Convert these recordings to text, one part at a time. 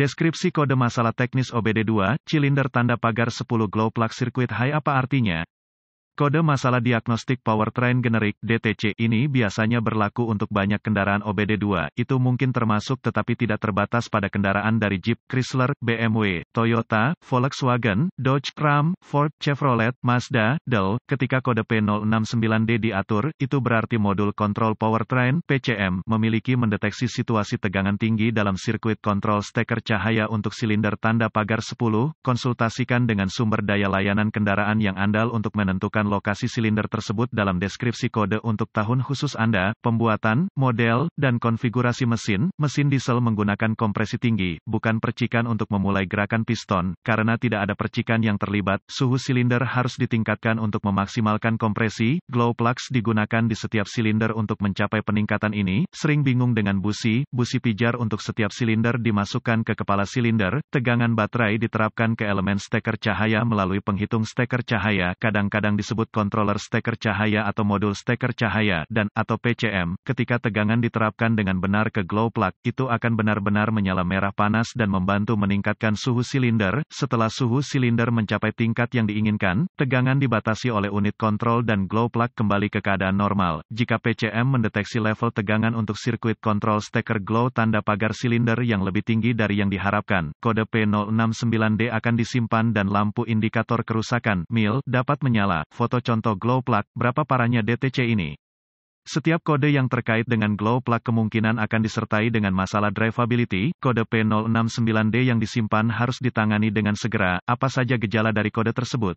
Deskripsi kode masalah teknis OBD2, silinder tanda pagar 10 glow plug circuit high apa artinya? Kode masalah diagnostik powertrain generik (DTC) ini biasanya berlaku untuk banyak kendaraan OBD2, itu mungkin termasuk tetapi tidak terbatas pada kendaraan dari Jeep, Chrysler, BMW, Toyota, Volkswagen, Dodge Ram, Ford, Chevrolet, Mazda, Dell. Ketika kode P069D diatur, itu berarti modul kontrol powertrain (PCM) memiliki mendeteksi situasi tegangan tinggi dalam sirkuit kontrol steker cahaya untuk silinder tanda pagar 10. Konsultasikan dengan sumber daya layanan kendaraan yang andal untuk menentukan lokasi silinder tersebut dalam deskripsi kode untuk tahun khusus Anda, pembuatan, model, dan konfigurasi mesin. Mesin diesel menggunakan kompresi tinggi, bukan percikan untuk memulai gerakan piston, karena tidak ada percikan yang terlibat. Suhu silinder harus ditingkatkan untuk memaksimalkan kompresi. Glow plugs digunakan di setiap silinder untuk mencapai peningkatan ini. Sering bingung dengan busi, busi pijar untuk setiap silinder dimasukkan ke kepala silinder. Tegangan baterai diterapkan ke elemen steker cahaya melalui penghitung steker cahaya, kadang-kadang disebut disebut controller steker cahaya atau modul steker cahaya dan atau PCM. Ketika tegangan diterapkan dengan benar ke glow plug, itu akan benar-benar menyala merah panas dan membantu meningkatkan suhu silinder. Setelah suhu silinder mencapai tingkat yang diinginkan, tegangan dibatasi oleh unit kontrol dan glow plug kembali ke keadaan normal. Jika PCM mendeteksi level tegangan untuk sirkuit kontrol steker glow tanda pagar silinder yang lebih tinggi dari yang diharapkan, kode P069D akan disimpan dan lampu indikator kerusakan (MIL) dapat menyala foto contoh glow plug, berapa parahnya DTC ini. Setiap kode yang terkait dengan glow plug kemungkinan akan disertai dengan masalah drivability, kode P069D yang disimpan harus ditangani dengan segera, apa saja gejala dari kode tersebut.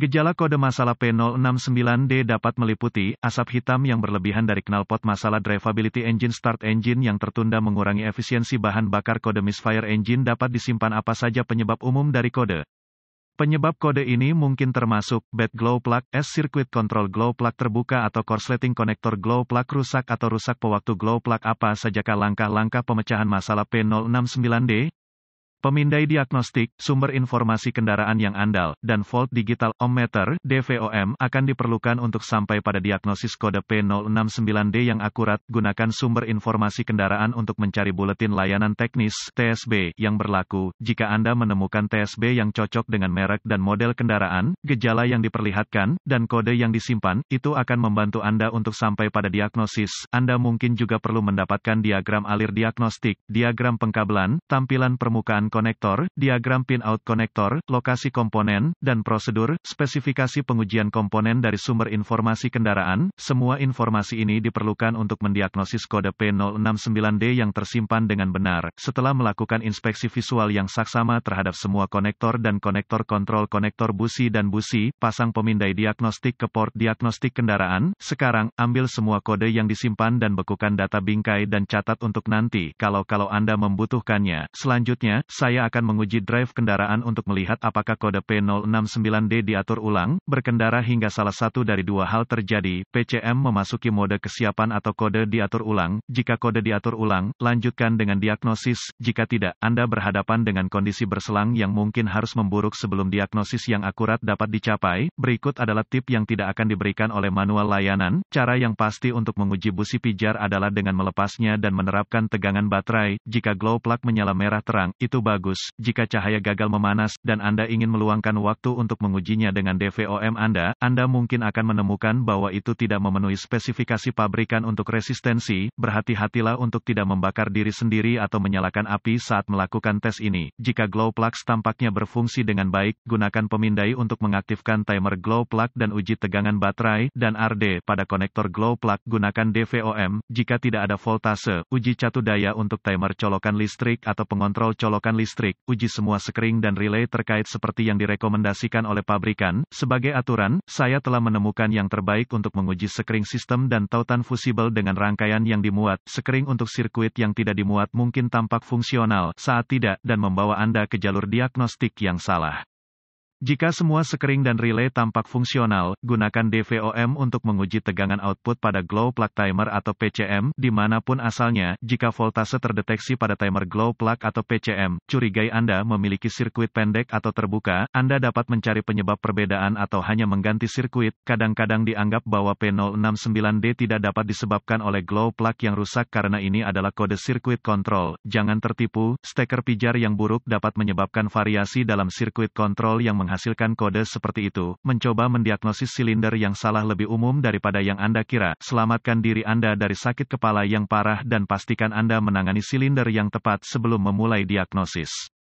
Gejala kode masalah P069D dapat meliputi, asap hitam yang berlebihan dari knalpot masalah drivability engine start engine yang tertunda mengurangi efisiensi bahan bakar kode misfire engine dapat disimpan apa saja penyebab umum dari kode. Penyebab kode ini mungkin termasuk bad glow plug, S circuit control glow plug terbuka atau korsleting konektor glow plug rusak atau rusak pewaktu glow plug apa sajakah langkah-langkah pemecahan masalah P069D? Pemindai diagnostik, sumber informasi kendaraan yang andal, dan volt digital ohmmeter (DVOM) akan diperlukan untuk sampai pada diagnosis kode P069D yang akurat. Gunakan sumber informasi kendaraan untuk mencari buletin layanan teknis (TSB) yang berlaku. Jika Anda menemukan TSB yang cocok dengan merek dan model kendaraan, gejala yang diperlihatkan, dan kode yang disimpan, itu akan membantu Anda untuk sampai pada diagnosis. Anda mungkin juga perlu mendapatkan diagram alir diagnostik, diagram pengkabelan, tampilan permukaan konektor, diagram pin-out konektor, lokasi komponen, dan prosedur, spesifikasi pengujian komponen dari sumber informasi kendaraan, semua informasi ini diperlukan untuk mendiagnosis kode P069D yang tersimpan dengan benar. Setelah melakukan inspeksi visual yang saksama terhadap semua konektor dan konektor kontrol konektor busi dan busi, pasang pemindai diagnostik ke port diagnostik kendaraan, sekarang, ambil semua kode yang disimpan dan bekukan data bingkai dan catat untuk nanti, kalau-kalau Anda membutuhkannya. Selanjutnya, saya akan menguji drive kendaraan untuk melihat apakah kode P069D diatur ulang, berkendara hingga salah satu dari dua hal terjadi, PCM memasuki mode kesiapan atau kode diatur ulang, jika kode diatur ulang, lanjutkan dengan diagnosis, jika tidak, Anda berhadapan dengan kondisi berselang yang mungkin harus memburuk sebelum diagnosis yang akurat dapat dicapai, berikut adalah tip yang tidak akan diberikan oleh manual layanan, cara yang pasti untuk menguji busi pijar adalah dengan melepasnya dan menerapkan tegangan baterai, jika glow plug menyala merah terang, itu baru bagus, jika cahaya gagal memanas, dan Anda ingin meluangkan waktu untuk mengujinya dengan DVOM Anda, Anda mungkin akan menemukan bahwa itu tidak memenuhi spesifikasi pabrikan untuk resistensi, berhati-hatilah untuk tidak membakar diri sendiri atau menyalakan api saat melakukan tes ini. Jika glow plugs tampaknya berfungsi dengan baik, gunakan pemindai untuk mengaktifkan timer glow plug dan uji tegangan baterai, dan RD pada konektor glow plug gunakan DVOM, jika tidak ada voltase, uji catu daya untuk timer colokan listrik atau pengontrol colokan menggunakan listrik, uji semua sekering dan relay terkait seperti yang direkomendasikan oleh pabrikan. Sebagai aturan, saya telah menemukan yang terbaik untuk menguji sekering sistem dan tautan fusible dengan rangkaian yang dimuat. Sekering untuk sirkuit yang tidak dimuat mungkin tampak fungsional saat tidak, dan membawa Anda ke jalur diagnostik yang salah. Jika semua sekering dan relay tampak fungsional, gunakan DVOM untuk menguji tegangan output pada glow plug timer atau PCM, dimanapun asalnya, jika voltase terdeteksi pada timer glow plug atau PCM, curigai Anda memiliki sirkuit pendek atau terbuka, Anda dapat mencari penyebab perbedaan atau hanya mengganti sirkuit, kadang-kadang dianggap bahwa P069D tidak dapat disebabkan oleh glow plug yang rusak karena ini adalah kode sirkuit kontrol, jangan tertipu, steker pijar yang buruk dapat menyebabkan variasi dalam sirkuit kontrol yang menghasilkan menghasilkan kode seperti itu, mencoba mendiagnosis silinder yang salah lebih umum daripada yang Anda kira. Selamatkan diri Anda dari sakit kepala yang parah dan pastikan Anda menangani silinder yang tepat sebelum memulai diagnosis.